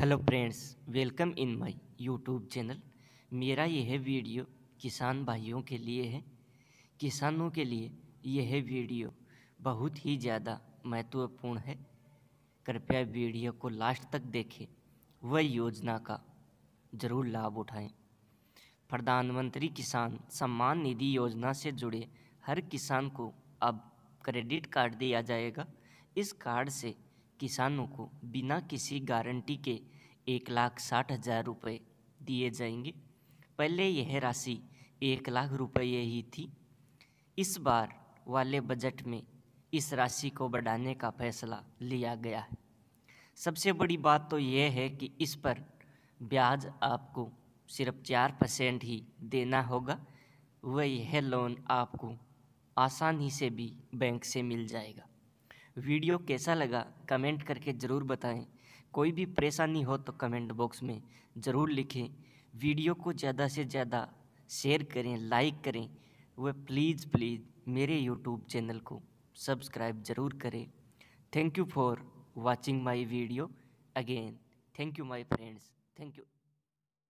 hello friends welcome in my YouTube channel मेरा यह video किसान भाइयों के लिए है किसानों के लिए यह वीडियो बहुत ही ज़्यादा महत्वपूर्ण है कृपया वीडियो को लास्ट तक देखें व योजना का ज़रूर लाभ उठाएं प्रधानमंत्री किसान सम्मान निधि योजना से जुड़े हर किसान को अब क्रेडिट कार्ड दिया जाएगा इस कार्ड से किसानों को बिना किसी गारंटी के एक लाख साठ हज़ार रुपये दिए जाएंगे पहले यह राशि एक लाख रुपये ही थी इस बार वाले बजट में इस राशि को बढ़ाने का फैसला लिया गया है सबसे बड़ी बात तो यह है कि इस पर ब्याज आपको सिर्फ चार परसेंट ही देना होगा वह यह लोन आपको आसानी से भी बैंक से मिल जाएगा वीडियो कैसा लगा कमेंट करके ज़रूर बताएं कोई भी परेशानी हो तो कमेंट बॉक्स में ज़रूर लिखें वीडियो को ज़्यादा से ज़्यादा शेयर करें लाइक करें वह प्लीज़ प्लीज़ मेरे यूट्यूब चैनल को सब्सक्राइब ज़रूर करें thank you for watching my video again thank you my friends thank you